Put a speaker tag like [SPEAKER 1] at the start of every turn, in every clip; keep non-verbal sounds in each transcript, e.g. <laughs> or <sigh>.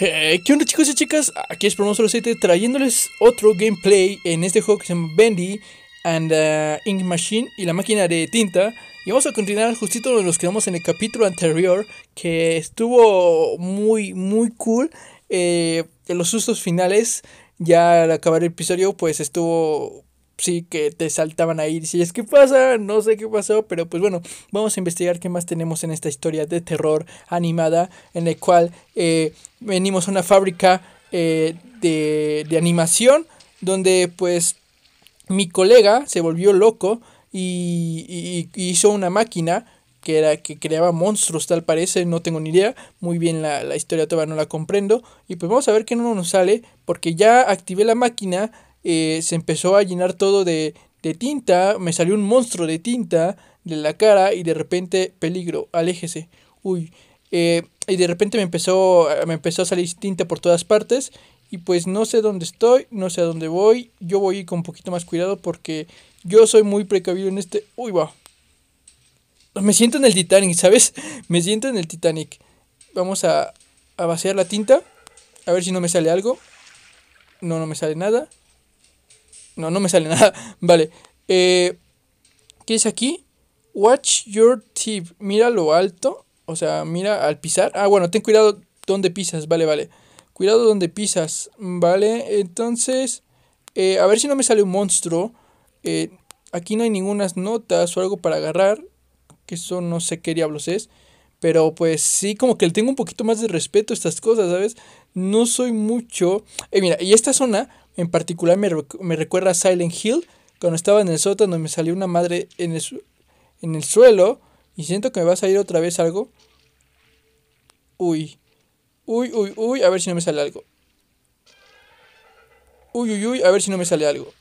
[SPEAKER 1] Eh, ¿Qué onda chicos y chicas? Aquí es Promotor 7 trayéndoles otro gameplay en este juego que se llama Bendy and Ink Machine y la máquina de tinta Y vamos a continuar justito donde nos quedamos en el capítulo anterior que estuvo muy muy cool eh, los sustos finales ya al acabar el episodio pues estuvo sí que te saltaban ahí. Si es ¿Qué pasa, no sé qué pasó, pero pues bueno, vamos a investigar qué más tenemos en esta historia de terror animada en la cual eh, venimos a una fábrica eh, de, de animación donde pues mi colega se volvió loco y, hizo una máquina que era que creaba monstruos tal parece no tengo ni idea muy bien la, la historia todavía no la comprendo y pues vamos a ver qué no nos sale porque ya activé la máquina eh, se empezó a llenar todo de, tinta, me salió un monstruo de tinta de la cara y de repente peligro, aléjese, uy, eh, y de repente me empezó, me empezó a salir tinta por todas partes y pues no sé dónde estoy, no sé a dónde voy, yo voy con un poquito más cuidado porque yo soy muy precavido en este, uy, va, me siento en el Titanic, <laughs> ¿sabes? Me siento en el Titanic. Vamos a, a vaciar la tinta, a ver si no me sale algo. No, no me sale nada. No, no me sale nada. <laughs> Vale. Eh, ¿Qué es aquí? Watch your tip. Mira lo alto. O sea, mira al pisar. Ah, bueno, ten cuidado donde pisas. Vale, vale. Cuidado donde pisas. Vale, entonces. Eh, a ver si no me sale un monstruo. Eh, aquí no hay ninguna notas o algo para agarrar. Que eso no sé qué diablos es. Pero pues sí, como que le tengo un poquito más de respeto a estas cosas, ¿sabes? No soy mucho. Eh, mira, y esta zona en particular me, recuerda a Silent Hill. Cuando estaba en el sótano me salió una madre en el, en el suelo y siento que me va a salir otra vez algo. Uy. Uy, uy, uy, a ver si no me sale algo. Uy, uy, uy, a ver si no me sale algo.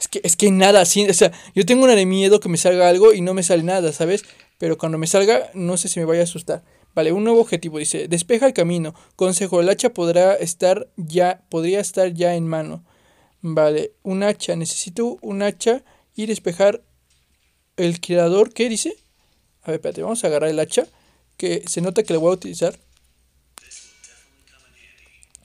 [SPEAKER 1] Es que, es que nada, sí, o sea, yo tengo una de miedo que me salga algo y no me sale nada, ¿sabes? Pero cuando me salga, no sé si me vaya a asustar. Vale, un nuevo objetivo dice, despeja el camino. Consejo, el hacha podrá estar ya, podría estar ya en mano. Vale, un hacha, necesito un hacha y despejar el creador, ¿qué dice? A ver, espérate, vamos a agarrar el hacha, que se nota que lo voy a utilizar.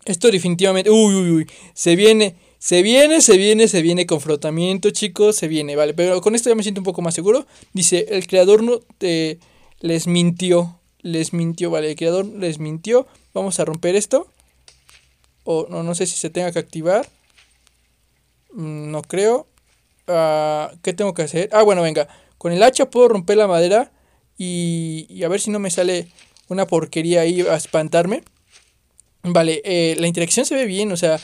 [SPEAKER 1] Esto definitivamente, uy, uy, uy, se viene, se viene, se viene, se viene confrontamiento, chicos, se viene, vale, pero con esto ya me siento un poco más seguro. Dice, el creador no te les mintió les mintió, vale, el creador les mintió. Vamos a romper esto. O no, no sé si se tenga que activar. Mm, no creo. Ah, ¿Qué tengo que hacer? Ah, bueno, venga. Con el hacha puedo romper la madera y, y a ver si no me sale una porquería ahí a espantarme. Vale, eh, la interacción se ve bien, o sea,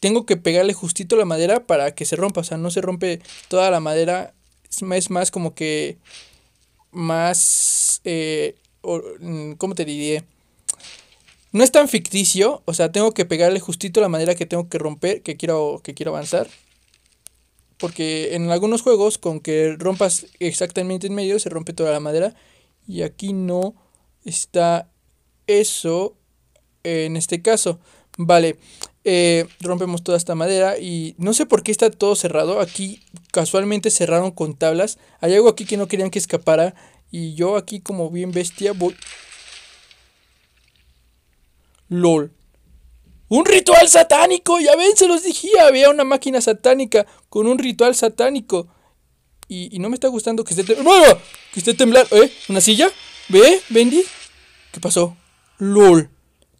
[SPEAKER 1] tengo que pegarle justito la madera para que se rompa, o sea, no se rompe toda la madera, es más, como que más eh, Mm, ¿cómo te diría? No es tan ficticio, o sea, tengo que pegarle justito la madera que tengo que romper, que quiero, que quiero avanzar. Porque en algunos juegos, con que rompas exactamente en medio, se rompe toda la madera. Y aquí no está eso en este caso. Vale, eh, rompemos toda esta madera y no sé por qué está todo cerrado. Aquí casualmente cerraron con tablas. Hay algo aquí que no querían que escapara y yo aquí como bien bestia voy... LOL. Un ritual satánico, ya ven, se los dije, había una máquina satánica con un ritual satánico. Y, no me está gustando que esté temblando. Que esté temblando, ¿eh? ¿Una silla? ¿Ve? ¿Bendy? ¿Qué pasó? LOL.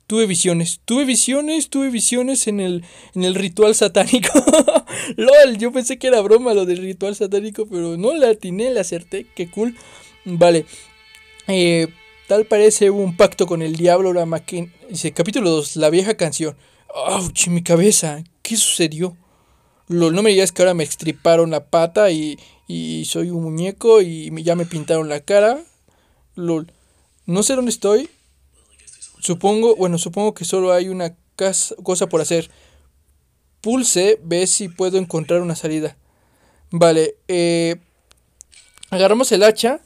[SPEAKER 1] Tuve visiones, tuve visiones, tuve visiones en el, en el ritual satánico. <laughs> LOL, yo pensé que era broma lo del ritual satánico, pero no la atiné, la acerté, qué cool. Vale. Eh, tal parece un pacto con el diablo, la máquina. Dice, capítulo 2, la vieja canción. ¡Auch! Mi cabeza. ¿Qué sucedió? Lo, no me digas que ahora me estriparon la pata y, y soy un muñeco y ya me pintaron la cara. Lol. No sé dónde estoy. Supongo, bueno, supongo que solo hay una cosa por hacer. Pulse, ve si puedo encontrar una salida. Vale, eh, agarramos el hacha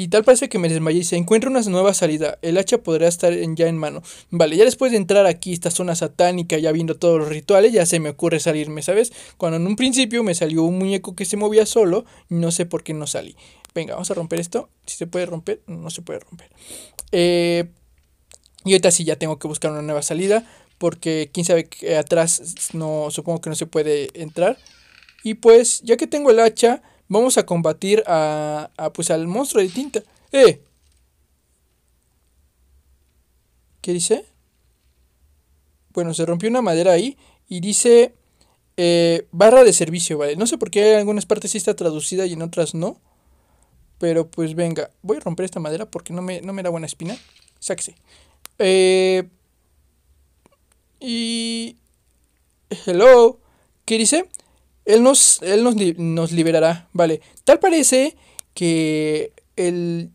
[SPEAKER 1] y tal parece que me desmayé y se encuentra una nueva salida. El hacha podría estar ya en mano. Vale, ya después de entrar aquí, esta zona satánica, ya viendo todos los rituales, ya se me ocurre salirme, ¿sabes? Cuando en un principio me salió un muñeco que se movía solo, no sé por qué no salí. Venga, vamos a romper esto. Si se puede romper, no se puede romper. Eh, y ahorita sí ya tengo que buscar una nueva salida. Porque quién sabe que atrás no supongo que no se puede entrar. Y pues, ya que tengo el hacha, Vamos a combatir a, pues al monstruo de tinta. ¡Eh! ¿Qué dice? Bueno, se rompió una madera ahí y dice eh, barra de servicio, ¿vale? No sé por qué en algunas partes sí está traducida y en otras no. Pero pues venga, voy a romper esta madera porque no me, da buena espina. Sáquese. Eh, y... Hello. ¿Qué dice? Él nos, él nos, nos liberará. Vale, tal parece que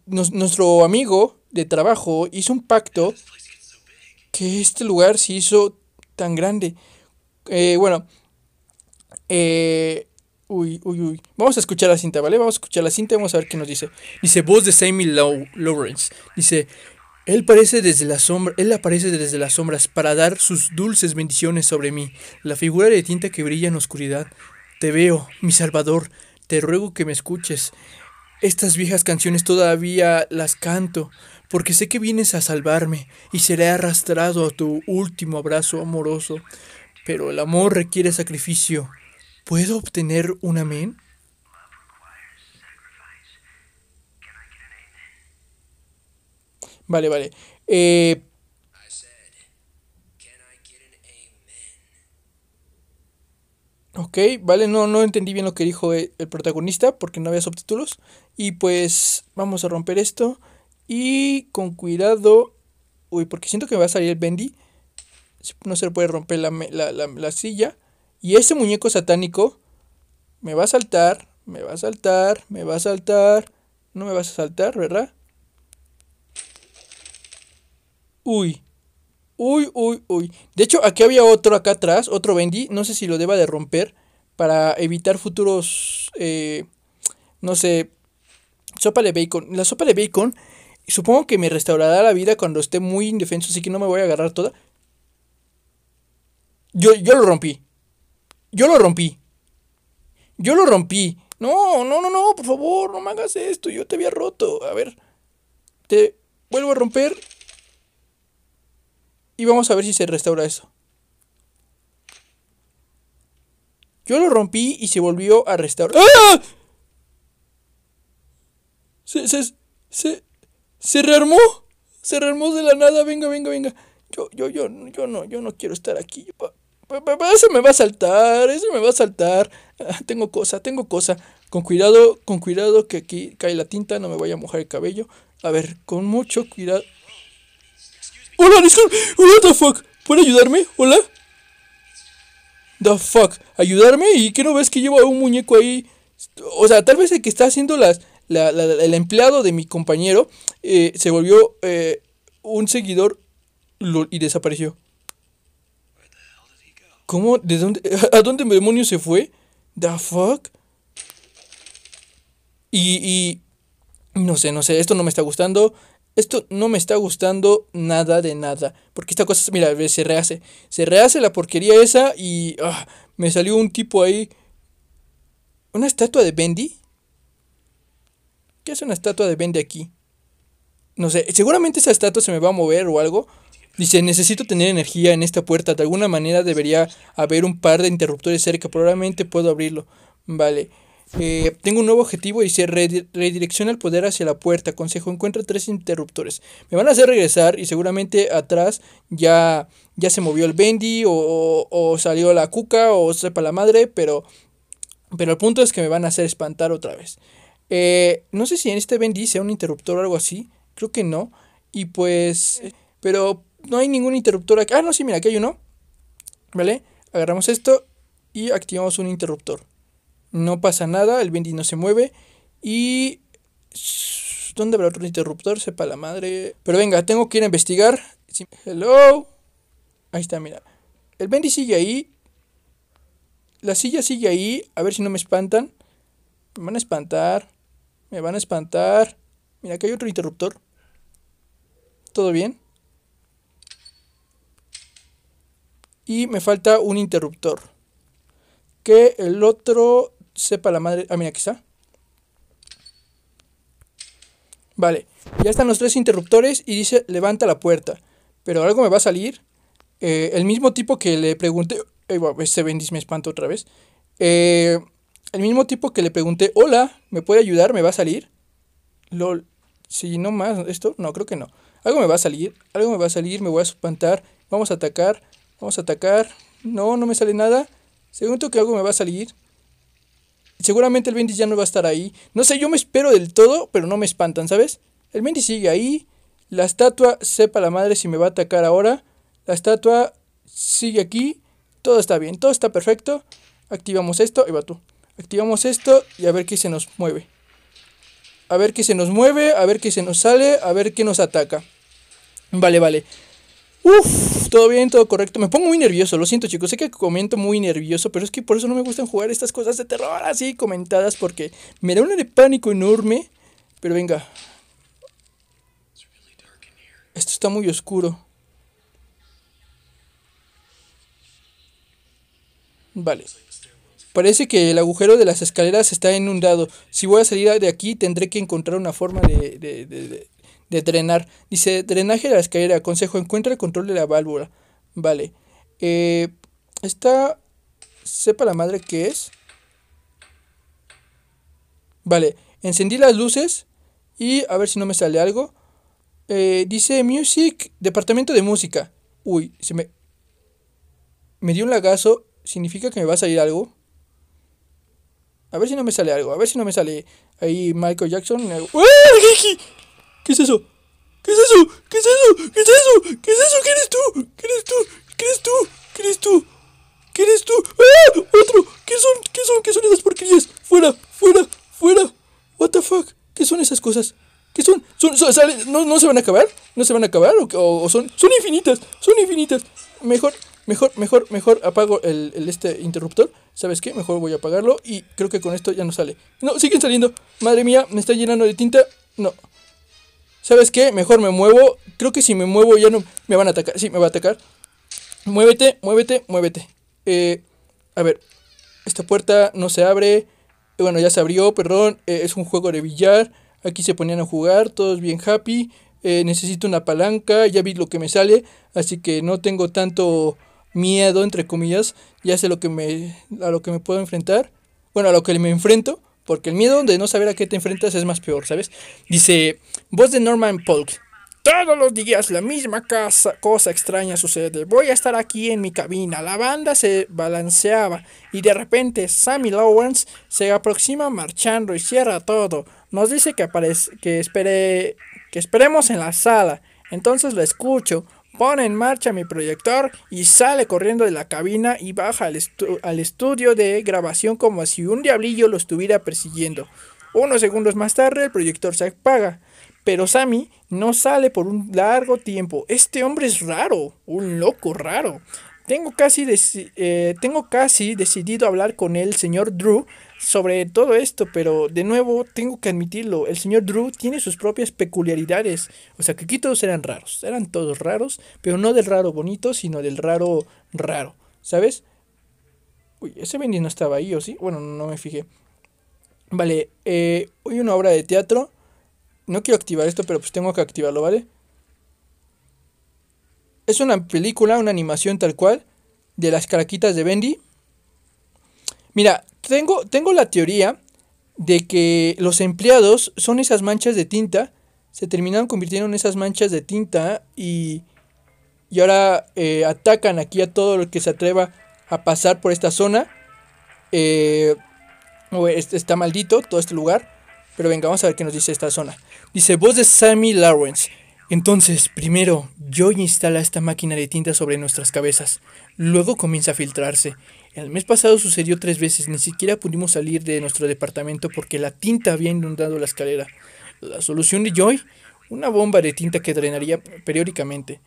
[SPEAKER 1] nuestro amigo de trabajo hizo un pacto que este lugar se hizo tan grande. Eh, bueno, eh, uy, uy, uy. Vamos a escuchar la cinta, ¿vale? Vamos a escuchar la cinta y vamos a ver qué nos dice. Dice voz de Sammy Lawrence. Dice, él parece desde la sombra, él aparece desde las sombras para dar sus dulces bendiciones sobre mí. La figura de tinta que brilla en la oscuridad te veo, mi Salvador, te ruego que me escuches. Estas viejas canciones todavía las canto, porque sé que vienes a salvarme y seré arrastrado a tu último abrazo amoroso. Pero el amor requiere sacrificio. ¿Puedo obtener un amén? Vale, vale. Eh, Ok, vale, no, no entendí bien lo que dijo el, protagonista porque no había subtítulos. Y pues vamos a romper esto. Y con cuidado. Uy, porque siento que me va a salir el Bendy. No se puede romper la, la, la silla. Y ese muñeco satánico me va a saltar, me va a saltar, me va a saltar. No me vas a saltar, ¿verdad? Uy, Uy, uy, uy. De hecho, aquí había otro acá atrás, otro Bendy. No sé si lo deba de romper para evitar futuros, eh, no sé, sopa de bacon. La sopa de bacon, supongo que me restaurará la vida cuando esté muy indefenso, así que no me voy a agarrar toda. Yo, yo lo rompí. Yo lo rompí. Yo lo rompí. No, no, no, no, por favor, no me hagas esto. Yo te había roto. A ver, te vuelvo a romper. Y vamos a ver si se restaura eso. Yo lo rompí y se volvió a restaurar. ¡Ah! Se, se, se, se rearmó. Se rearmó de la nada. Venga, venga, venga. Yo, yo, yo, yo no, yo no quiero estar aquí. Ese me va a saltar, ese me va a saltar. Ah, tengo cosa, tengo cosa. Con cuidado, con cuidado que aquí cae la tinta, no me vaya a mojar el cabello. A ver, con mucho cuidado. Hola, Discord. Hola, the fuck. ¿Puede ayudarme? Hola. The fuck. ¿Ayudarme? ¿Y qué no ves que llevo a un muñeco ahí? O sea, tal vez el que está haciendo las. La, el empleado de mi compañero eh, se volvió eh, un seguidor y desapareció. ¿Cómo? ¿De dónde? <laughs> ¿A dónde demonio se fue? ¿The fuck? Y, y. No sé, no sé, esto no me está gustando esto no me está gustando nada de nada. Porque esta cosa, mira, se rehace. Se rehace la porquería esa y ah, me salió un tipo ahí. ¿Una estatua de Bendy? ¿Qué es una estatua de Bendy aquí? No sé, seguramente esa estatua se me va a mover o algo. Dice, necesito tener energía en esta puerta. De alguna manera debería haber un par de interruptores cerca. Probablemente puedo abrirlo. Vale. Eh, tengo un nuevo objetivo y se redirecciona el poder hacia la puerta. Consejo, encuentra tres interruptores. Me van a hacer regresar y seguramente atrás ya, ya se movió el bendy o, salió la cuca o sepa la madre, pero, pero el punto es que me van a hacer espantar otra vez. Eh, no sé si en este bendy sea un interruptor o algo así. Creo que no. Y pues... Pero no hay ningún interruptor aquí. Ah, no, sí, mira, aquí hay uno. ¿Vale? Agarramos esto y activamos un interruptor no pasa nada, el Bendy no se mueve y... ¿Dónde habrá otro interruptor? Sepa la madre. Pero venga, tengo que ir a investigar. Hello. Ahí está, mira. El Bendy sigue ahí. La silla sigue ahí. A ver si no me espantan. Me van a espantar. Me van a espantar. Mira, que hay otro interruptor. ¿Todo bien? Y me falta un interruptor. Que el otro sepa la madre. Ah, mira, aquí está. Vale, ya están los tres interruptores y dice levanta la puerta. Pero algo me va a salir. Eh, el mismo tipo que le pregunté. Eh, bueno, este Bendis me espanto otra vez. Eh, el mismo tipo que le pregunté, hola, ¿me puede ayudar? ¿Me va a salir? LOL. Si no más, esto, no, creo que no. Algo me va a salir, algo me va a salir, me voy a espantar. Vamos a atacar, vamos a atacar. No, no me sale nada. Segundo que algo me va a salir. Seguramente el Bendis ya no va a estar ahí. No sé, yo me espero del todo, pero no me espantan, ¿sabes? El Bendis sigue ahí. La estatua, sepa la madre si me va a atacar ahora. La estatua sigue aquí. Todo está bien, todo está perfecto. Activamos esto, y va tú. Activamos esto y a ver qué se nos mueve. A ver qué se nos mueve, a ver qué se nos sale, a ver qué nos ataca. Vale, vale. Uf, todo bien, todo correcto. Me pongo muy nervioso, lo siento chicos, sé que comento muy nervioso, pero es que por eso no me gustan jugar estas cosas de terror así comentadas porque me da un de pánico enorme. Pero venga. Esto está muy oscuro. Vale. Parece que el agujero de las escaleras está inundado. Si voy a salir de aquí, tendré que encontrar una forma de, de de drenar. Dice, drenaje de la escalera, consejo, encuentra el control de la válvula. Vale. Eh, esta, sepa la madre Que es. Vale, encendí las luces y a ver si no me sale algo. Eh, dice Music, departamento de música. Uy, se me... Me dio un lagazo, significa que me va a salir algo. A ver si no me sale algo, a ver si no me sale ahí Michael Jackson. ¡Uy! ¿Qué es eso? ¿Qué es eso? ¿Qué es eso? ¿Qué es eso? ¿Qué es eso? ¿Quién eres tú? ¿Quién eres tú? ¿Quién eres tú? ¿Quién eres tú? ¿Quién eres tú? ¡Ah! ¡Otro! ¿Qué son? ¿Qué son? ¿Qué son esas porquerías? ¡Fuera! ¡Fuera! ¡Fuera! ¿What the fuck? ¿Qué son esas cosas? ¿Qué son? ¿Son, son no, ¿No se van a acabar? ¿No se van a acabar? ¿O, son? Son infinitas. Son infinitas. Mejor, mejor, mejor, mejor apago el, el, este interruptor. ¿Sabes qué? Mejor voy a apagarlo y creo que con esto ya no sale. No, siguen saliendo. Madre mía, me está llenando de tinta. No. ¿Sabes qué? Mejor me muevo. Creo que si me muevo ya no me van a atacar. Sí, me va a atacar. Muévete, muévete, muévete. Eh, a ver, esta puerta no se abre. Bueno, ya se abrió, perdón. Eh, es un juego de billar. Aquí se ponían a jugar, todos bien happy. Eh, necesito una palanca, ya vi lo que me sale, así que no tengo tanto miedo, entre comillas. Ya sé lo que me, a lo que me puedo enfrentar. Bueno, a lo que me enfrento. Porque el miedo de no saber a qué te enfrentas es más peor, ¿sabes? Dice, voz de Norman Polk. Todos los días la misma cosa extraña sucede. Voy a estar aquí en mi cabina. La banda se balanceaba y de repente Sammy Lawrence se aproxima marchando y cierra todo. Nos dice que, que, espere que esperemos en la sala. Entonces lo escucho pone en marcha mi proyector y sale corriendo de la cabina y baja al, estudio de grabación como si un diablillo lo estuviera persiguiendo. Unos segundos más tarde el proyector se apaga, pero Sammy no sale por un largo tiempo. Este hombre es raro, un loco raro. Tengo casi, eh, tengo casi decidido hablar con el señor Drew sobre todo esto, pero de nuevo tengo que admitirlo, el señor Drew tiene sus propias peculiaridades, o sea que aquí todos eran raros, eran todos raros, pero no del raro bonito, sino del raro raro, ¿sabes? Uy, ese Bendy no estaba ahí, ¿o sí? Bueno, no me fijé. Vale, eh, hoy una obra de teatro, no quiero activar esto, pero pues tengo que activarlo, ¿vale? Es una película, una animación tal cual, de las caraquitas de Bendy. Mira, tengo, tengo la teoría de que los empleados son esas manchas de tinta, se terminaron convirtiendo en esas manchas de tinta y, y ahora eh, atacan aquí a todo lo que se atreva a pasar por esta zona. Eh, este está maldito todo este lugar, pero venga, vamos a ver qué nos dice esta zona. Dice, voz de Sammy Lawrence. Entonces, primero, Joy instala esta máquina de tinta sobre nuestras cabezas. Luego comienza a filtrarse el mes pasado sucedió tres veces, ni siquiera pudimos salir de nuestro departamento porque la tinta había inundado la escalera. La solución de Joy, una bomba de tinta que drenaría periódicamente.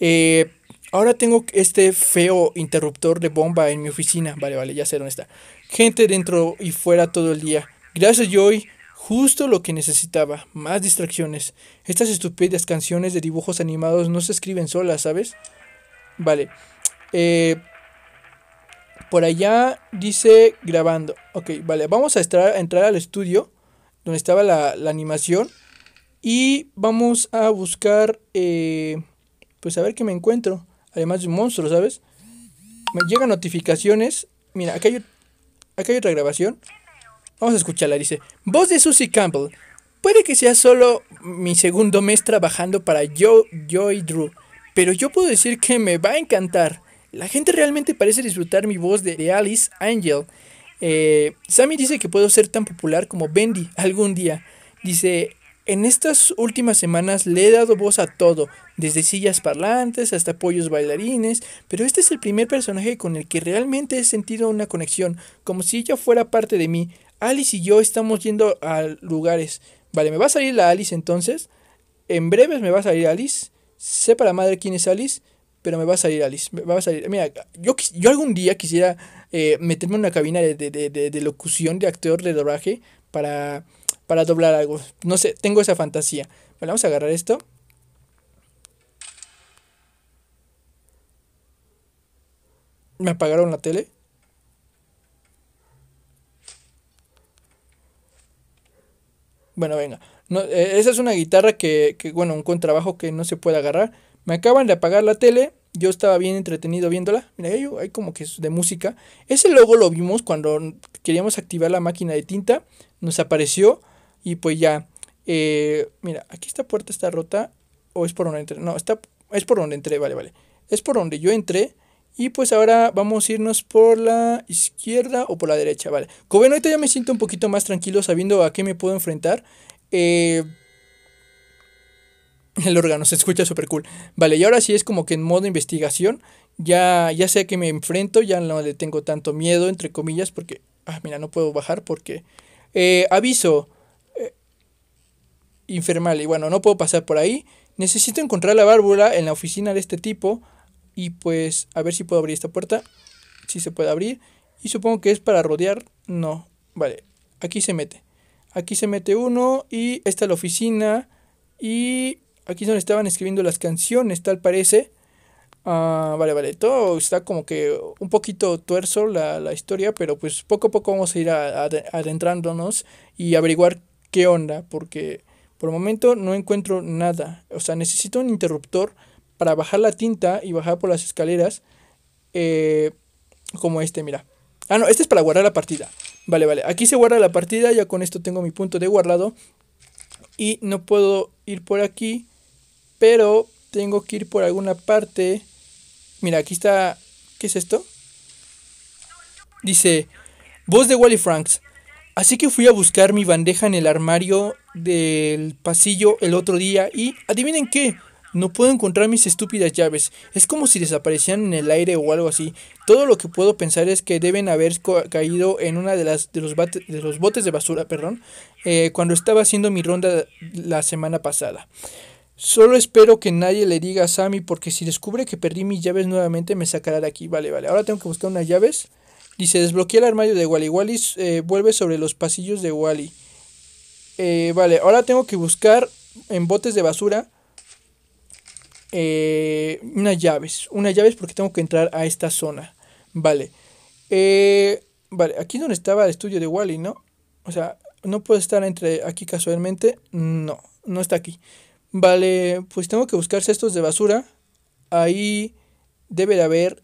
[SPEAKER 1] Eh, ahora tengo este feo interruptor de bomba en mi oficina. Vale, vale, ya sé dónde está. Gente dentro y fuera todo el día. Gracias Joy, justo lo que necesitaba, más distracciones. Estas estupendas canciones de dibujos animados no se escriben solas, ¿sabes? Vale. Eh, por allá dice grabando. Ok, vale. Vamos a entrar, al estudio donde estaba la, animación. Y vamos a buscar, eh, pues a ver qué me encuentro. Además de un monstruo, ¿sabes? Me llegan notificaciones. Mira, acá hay, hay otra grabación. Vamos a escucharla, dice. Voz de Susie Campbell. Puede que sea solo mi segundo mes trabajando para yo y Drew, pero yo puedo decir que me va a encantar. La gente realmente parece disfrutar mi voz de, Alice Angel. Eh, Sammy dice que puedo ser tan popular como Bendy algún día. Dice, en estas últimas semanas le he dado voz a todo, desde sillas parlantes hasta pollos bailarines, pero este es el primer personaje con el que realmente he sentido una conexión, como si ella fuera parte de mí. Alice y yo estamos yendo a lugares. Vale, me va a salir la Alice entonces. En breves me va a salir Alice. Sé para madre quién es Alice pero me va a salir Alice. Me va a salir. Mira, yo, yo algún día quisiera eh, meterme en una cabina de, de, de, locución, de actor, de doblaje, para, doblar algo. No sé, tengo esa fantasía. Vale, vamos a agarrar esto. Me apagaron la tele. Bueno, venga. No, eh, esa es una guitarra que, bueno, un contrabajo que no se puede agarrar. Me acaban de apagar la tele. Yo estaba bien entretenido viéndola. Mira, hay, hay como que es de música. Ese logo lo vimos cuando queríamos activar la máquina de tinta. Nos apareció. Y pues ya. Eh, mira, aquí esta puerta está rota. O es por donde entré. No, está, es por donde entré. Vale, vale. Es por donde yo entré. Y pues ahora vamos a irnos por la izquierda o por la derecha, vale. Como ahorita ya me siento un poquito más tranquilo sabiendo a qué me puedo enfrentar. Eh, <laughs> el órgano, se escucha súper cool. Vale, y ahora sí es como que en modo investigación, ya, ya sé que me enfrento, ya no le tengo tanto miedo, entre comillas, porque, ah, mira, no puedo bajar porque, eh, aviso, eh, y bueno, no puedo pasar por ahí, necesito encontrar la válvula en la oficina de este tipo, y pues, a ver si puedo abrir esta puerta, si se puede abrir, y supongo que es para rodear, no, vale, aquí se mete, aquí se mete uno, y esta es la oficina, y Aquí donde estaban escribiendo las canciones, tal parece. Ah, vale, vale, todo está como que un poquito tuerzo la, la historia, pero pues poco a poco vamos a ir adentrándonos y averiguar qué onda, porque por el momento no encuentro nada. O sea, necesito un interruptor para bajar la tinta y bajar por las escaleras, eh, como este, mira. Ah, no, este es para guardar la partida. Vale, vale, aquí se guarda la partida, ya con esto tengo mi punto de guardado. Y no puedo ir por aquí pero tengo que ir por alguna parte. Mira, aquí está. ¿Qué es esto? Dice: Voz de Wally Franks. Así que fui a buscar mi bandeja en el armario del pasillo el otro día y adivinen qué, no puedo encontrar mis estúpidas llaves. Es como si desaparecieran en el aire o algo así. Todo lo que puedo pensar es que deben haber caído en una de las de los, botes de basura, perdón, eh, cuando estaba haciendo mi ronda la semana pasada. Solo espero que nadie le diga a Sammy porque si descubre que perdí mis llaves nuevamente me sacará de aquí. Vale, vale. Ahora tengo que buscar unas llaves. Dice, desbloquea el armario de Wally. Wally eh, vuelve sobre los pasillos de Wally. Eh, vale, ahora tengo que buscar en botes de basura eh, unas llaves. Unas llaves porque tengo que entrar a esta zona. Vale. vale, aquí es donde estaba el estudio de Wally, ¿no? O sea, no puedo estar entre aquí casualmente. No, no está aquí. Vale, pues tengo que buscar cestos de basura. Ahí debe de haber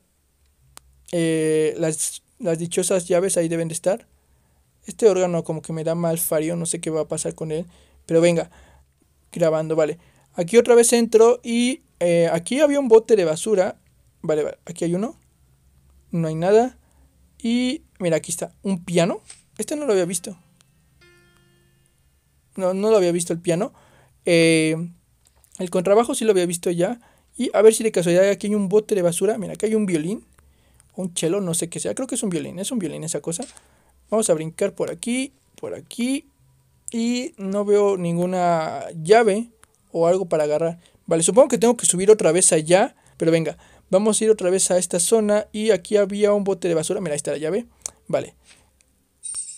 [SPEAKER 1] eh, las, dichosas llaves, ahí deben de estar. Este órgano como que me da mal fario, no sé qué va a pasar con él. Pero venga, grabando, vale. Aquí otra vez entro y eh, aquí había un bote de basura. Vale, vale, aquí hay uno. No hay nada. Y mira, aquí está. Un piano. Este no lo había visto. No, no lo había visto el piano. Eh, el contrabajo sí lo había visto ya. Y a ver si de casualidad aquí hay un bote de basura. Mira, aquí hay un violín. Un chelo, no sé qué sea. Creo que es un violín. Es un violín esa cosa. Vamos a brincar por aquí, por aquí. Y no veo ninguna llave o algo para agarrar. Vale, supongo que tengo que subir otra vez allá. Pero venga, vamos a ir otra vez a esta zona. Y aquí había un bote de basura. Mira, ahí está la llave. Vale.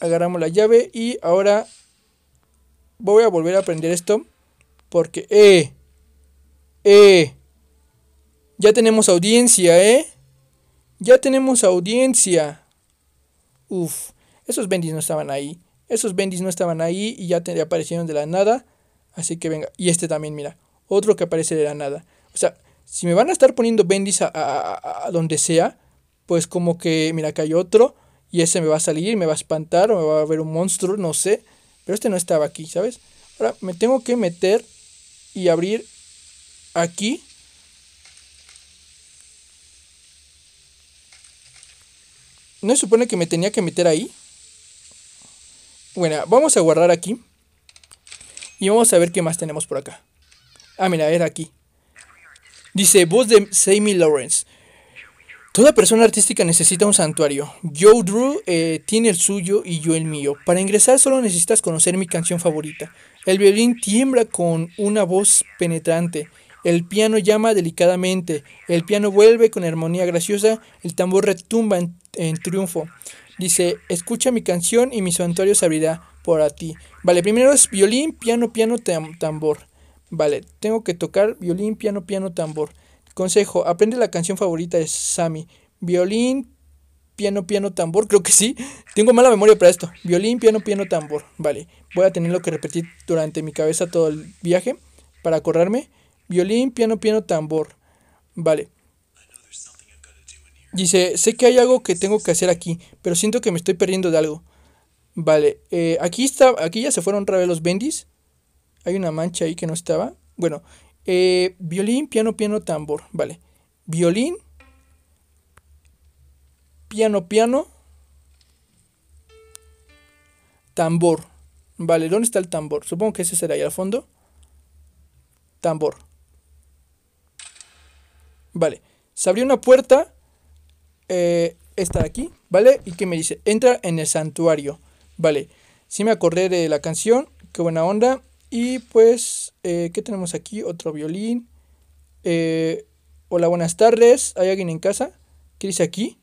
[SPEAKER 1] Agarramos la llave y ahora voy a volver a prender esto. Porque... ¡Eh! Eh, ya tenemos audiencia, ¿eh? Ya tenemos audiencia. Uf, esos bendis no estaban ahí. Esos bendis no estaban ahí y ya aparecieron de la nada. Así que venga. Y este también, mira. Otro que aparece de la nada. O sea, si me van a estar poniendo bendis a, a, a donde sea, pues como que, mira, acá hay otro. Y ese me va a salir, me va a espantar o me va a ver un monstruo, no sé. Pero este no estaba aquí, ¿sabes? Ahora me tengo que meter y abrir aquí ¿No se supone que me tenía que meter ahí? Bueno, vamos a guardar aquí. Y vamos a ver qué más tenemos por acá. Ah, mira, era aquí. Dice, voz de Sammy Lawrence. Toda persona artística necesita un santuario. Joe Drew eh, tiene el suyo y yo el mío. Para ingresar solo necesitas conocer mi canción favorita. El violín tiembla con una voz penetrante el piano llama delicadamente, el piano vuelve con armonía graciosa, el tambor retumba en, triunfo. Dice, escucha mi canción y mi santuario se abrirá a ti. Vale, primero es violín, piano, piano, tambor. Vale, tengo que tocar violín, piano, piano, tambor. Consejo, aprende la canción favorita de Sammy. Violín, piano, piano, tambor. Creo que sí. Tengo mala memoria para esto. Violín, piano, piano, tambor. Vale, voy a tenerlo que repetir durante mi cabeza todo el viaje para acordarme. Violín, piano, piano, tambor. Vale. Dice, sé que hay algo que tengo que hacer aquí, pero siento que me estoy perdiendo de algo. Vale, eh, aquí está, aquí ya se fueron otra los bendis. Hay una mancha ahí que no estaba. Bueno, eh, violín, piano, piano, tambor. Vale. Violín. Piano, piano. Tambor. Vale, ¿dónde está el tambor? Supongo que ese será ahí al fondo. Tambor. Vale, se abrió una puerta, eh, esta de aquí, ¿vale? Y que me dice, entra en el santuario, ¿vale? si me acordé de la canción, qué buena onda. Y pues, eh, ¿qué tenemos aquí? Otro violín. Eh, hola, buenas tardes. ¿Hay alguien en casa? ¿Qué dice aquí?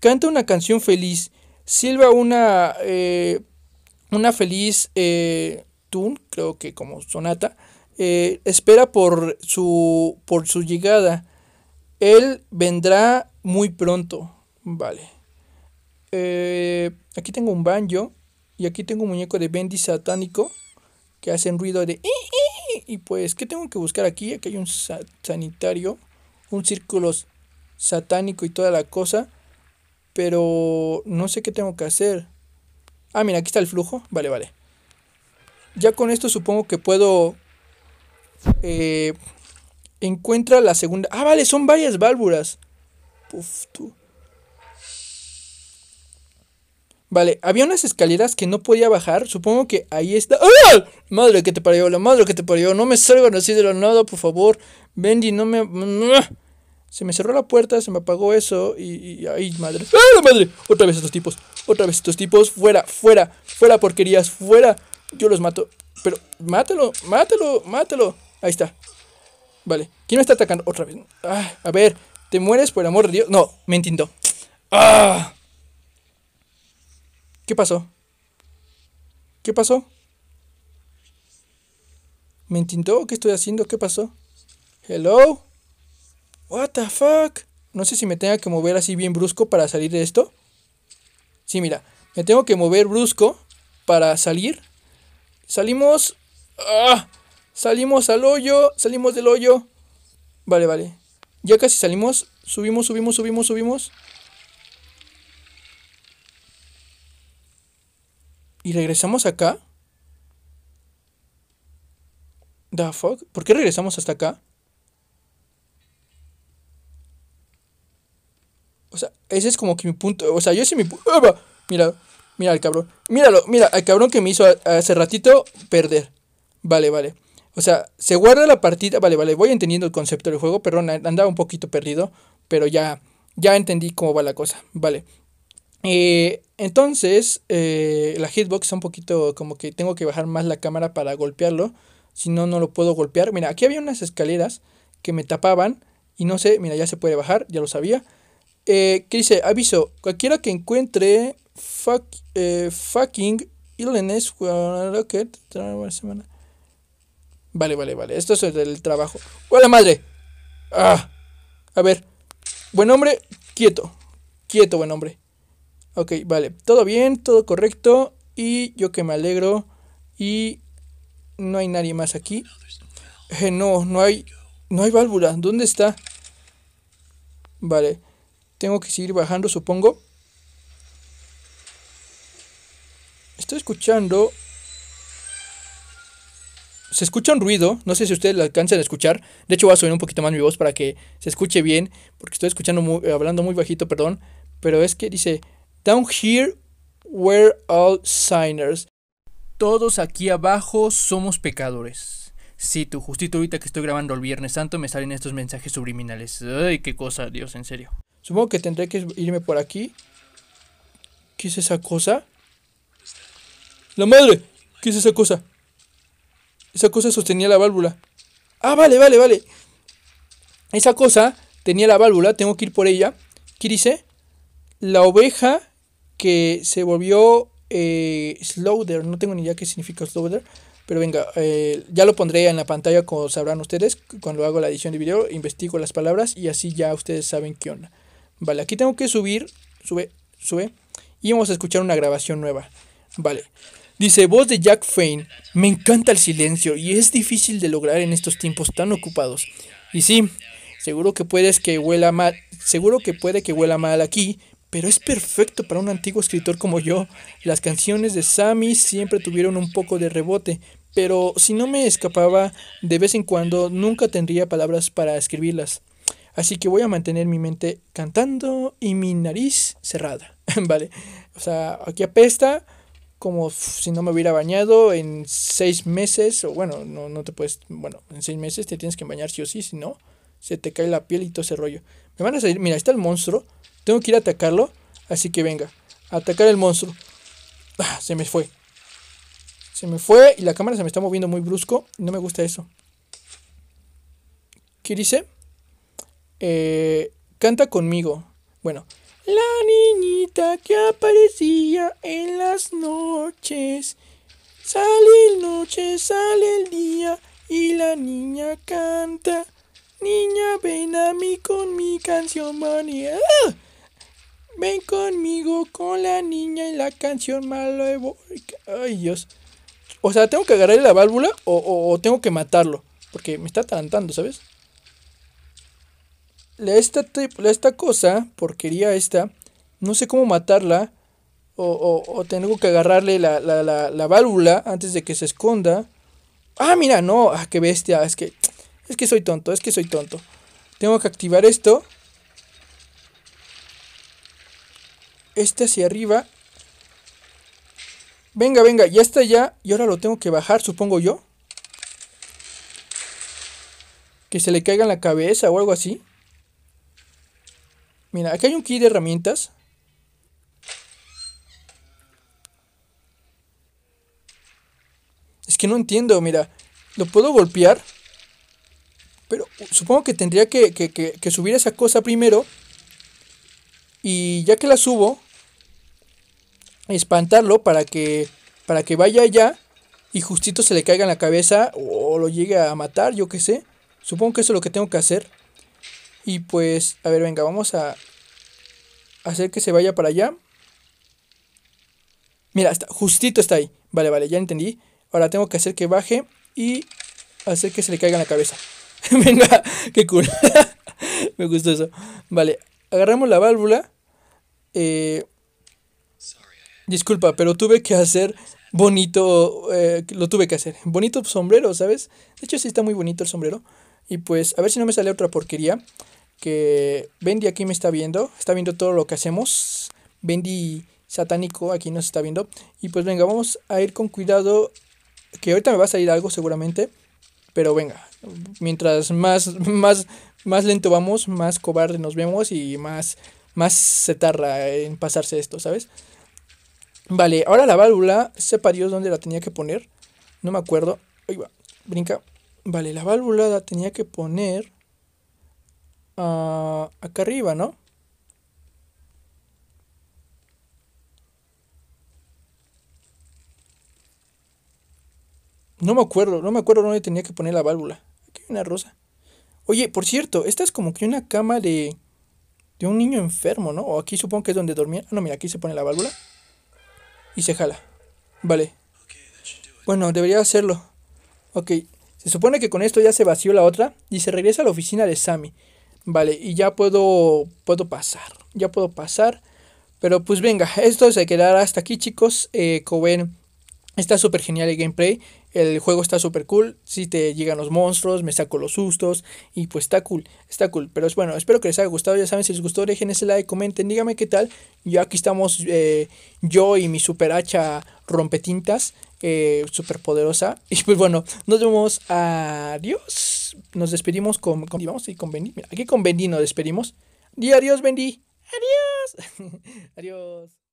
[SPEAKER 1] Canta una canción feliz. Silva una, una feliz tune, creo que como sonata. espera por su, por su llegada. Él vendrá muy pronto. Vale. Eh, aquí tengo un banjo. Y aquí tengo un muñeco de Bendy satánico. Que hacen ruido de. Y pues, ¿qué tengo que buscar aquí? Aquí hay un sanitario. Un círculo satánico y toda la cosa. Pero no sé qué tengo que hacer. Ah, mira, aquí está el flujo. Vale, vale. Ya con esto supongo que puedo... Eh, Encuentra la segunda. Ah, vale, son varias válvulas. Puf, tú. Vale, había unas escaleras que no podía bajar. Supongo que ahí está. ¡Ah! Madre que te parió, la madre que te parió. No me salgan así de la nada, por favor. Bendy, no me. Se me cerró la puerta, se me apagó eso y. y ¡Ay, madre! ¡Ah, madre! Otra vez estos tipos. Otra vez estos tipos. Fuera, fuera, fuera porquerías, fuera. Yo los mato. Pero, mátalo, mátalo, mátalo. Ahí está. Vale, ¿quién me está atacando otra vez? Ah, a ver, ¿te mueres por amor de Dios? No, me entintó. Ah. ¿Qué pasó? ¿Qué pasó? ¿Me entintó? ¿Qué estoy haciendo? ¿Qué pasó? ¿Hello? ¿What the fuck? No sé si me tenga que mover así bien brusco para salir de esto. Sí, mira, me tengo que mover brusco para salir. Salimos. ¡Ah! Salimos al hoyo, salimos del hoyo. Vale, vale. Ya casi salimos. Subimos, subimos, subimos, subimos. ¿Y regresamos acá? The fuck? ¿Por qué regresamos hasta acá? O sea, ese es como que mi punto. O sea, yo sí mi. ¡Ah, mira, mira al cabrón. Míralo, mira al cabrón que me hizo hace ratito perder. Vale, vale. O sea, se guarda la partida. Vale, vale, voy entendiendo el concepto del juego. Perdón, andaba un poquito perdido. Pero ya, ya entendí cómo va la cosa. Vale. Eh, entonces, eh, la hitbox es un poquito como que tengo que bajar más la cámara para golpearlo. Si no, no lo puedo golpear. Mira, aquí había unas escaleras que me tapaban. Y no sé, mira, ya se puede bajar, ya lo sabía. Eh, que dice, aviso, cualquiera que encuentre fuck, eh, fucking illness, semana Vale, vale, vale. Esto es el trabajo. ¡Hola madre! ¡Ah! A ver. Buen hombre, quieto. Quieto, buen hombre. Ok, vale. Todo bien, todo correcto. Y yo que me alegro. Y no hay nadie más aquí. Eh, no, no hay. No hay válvula. ¿Dónde está? Vale. Tengo que seguir bajando, supongo. Estoy escuchando se escucha un ruido, no sé si ustedes lo alcanzan a escuchar, de hecho voy a subir un poquito más mi voz para que se escuche bien, porque estoy escuchando muy, eh, hablando muy bajito, perdón, pero es que dice, Down here we're all sinners. Todos aquí abajo somos pecadores. Sí, tú, justito ahorita que estoy grabando el Viernes Santo me salen estos mensajes subliminales. Ay, qué cosa, Dios, en serio. Supongo que tendré que irme por aquí. ¿Qué es esa cosa? ¡La madre! ¿Qué es esa cosa? Esa cosa sostenía la válvula. Ah, vale, vale, vale. Esa cosa tenía la válvula, tengo que ir por ella. ¿Qué dice? La oveja que se volvió eh, no tengo ni idea qué significa slowder. pero venga, eh, ya lo pondré en la pantalla como sabrán ustedes, cuando hago la edición de video, investigo las palabras y así ya ustedes saben qué onda. Vale, aquí tengo que subir, sube, sube, y vamos a escuchar una grabación nueva. Vale. Dice, voz de Jack Fane, me encanta el silencio y es difícil de lograr en estos tiempos tan ocupados. Y sí, seguro que puedes que huela mal, seguro que puede que huela mal aquí, pero es perfecto para un antiguo escritor como yo. Las canciones de Sammy siempre tuvieron un poco de rebote, pero si no me escapaba de vez en cuando, nunca tendría palabras para escribirlas. Así que voy a mantener mi mente cantando y mi nariz cerrada. <laughs> vale, o sea, aquí apesta, como si no me hubiera bañado en seis meses, o bueno, no, te puedes, bueno, en seis meses te tienes que bañar sí o sí, si no, se te cae la piel y todo ese rollo. Me van a salir, mira, está el monstruo, tengo que ir a atacarlo, así que venga, a atacar el monstruo. Ah, se me fue. Se me fue y la cámara se me está moviendo muy brusco, no me gusta eso. ¿Qué dice? Eh, canta conmigo. Bueno, la niñita que aparecía en las noches. Sale el noche, sale el día y la niña canta. Niña, ven a mí con mi canción manía. ¡Ah! Ven conmigo con la niña y la canción malévola. Ay, Dios. O sea, ¿tengo que agarrarle la válvula o, tengo que matarlo? Porque me está atarantando, ¿sabes? esta, esta cosa, porquería esta, no sé cómo matarla. O, tengo que agarrarle la, válvula antes de que se esconda. Ah, mira, no, ah, qué bestia, es que, es que soy tonto, es que soy tonto. Tengo que activar esto. Este hacia arriba. Venga, venga, ya está ya. Y ahora lo tengo que bajar, supongo yo. Que se le caiga en la cabeza o algo así. Mira, aquí hay un kit de herramientas. Es que no entiendo, mira. Lo puedo golpear. Pero supongo que tendría que, subir esa cosa primero. Y ya que la subo, espantarlo para que para que vaya allá y justito se le caiga en la cabeza o lo llegue a matar, yo qué sé. Supongo que eso es lo que tengo que hacer. Y pues, a ver, venga, vamos a hacer que se vaya para allá. Mira, está, justito está ahí. Vale, vale, ya entendí. Ahora tengo que hacer que baje y hacer que se le caiga en la cabeza. <laughs> venga, qué cool. <laughs> Me gustó eso. Vale, agarramos la válvula. Eh, disculpa, pero tuve que hacer bonito, eh, lo tuve que hacer. Bonito sombrero, ¿sabes? De hecho, sí está muy bonito el sombrero. Y pues, a ver si no me sale otra porquería que Bendy aquí me está viendo, está viendo todo lo que hacemos. Bendy satánico aquí nos está viendo. Y pues venga, vamos a ir con cuidado, que ahorita me va a salir algo seguramente. Pero venga, mientras más, <laughs> más, más lento vamos, más cobarde nos vemos y más, más se tarda en pasarse esto, ¿sabes? Vale, ahora la válvula, sepa Dios dónde la tenía que poner. No me acuerdo. Ahí va, brinca. Vale, la válvula la tenía que poner Ah, acá arriba, ¿no? No me acuerdo, no me acuerdo dónde tenía que poner la válvula. Aquí hay una rosa. Oye, por cierto, esta es como que una cama de, de un niño enfermo, ¿no? O aquí supongo que es donde dormía. Ah, no, mira, aquí se pone la válvula. Y se jala. Vale. Bueno, debería hacerlo. Ok, se supone que con esto ya se vació la otra y se regresa a la oficina de Sammy. Vale, y ya puedo, puedo pasar, ya puedo pasar. Pero pues venga, esto se quedará hasta aquí chicos. Eh, como ven, está súper genial el gameplay. El juego está súper cool. Si te llegan los monstruos, me saco los sustos. Y pues está cool, está cool. Pero es bueno, espero que les haya gustado. Ya saben, si les gustó, dejen ese like, comenten, díganme qué tal. Yo aquí estamos, eh, yo y mi super hacha rompetintas eh, poderosa <laughs> Y pues bueno, nos vemos. Adiós. Nos despedimos con. con vamos y con Bendy. aquí con Bendy nos despedimos. Y adiós, Bendy. Adiós. <laughs> adiós.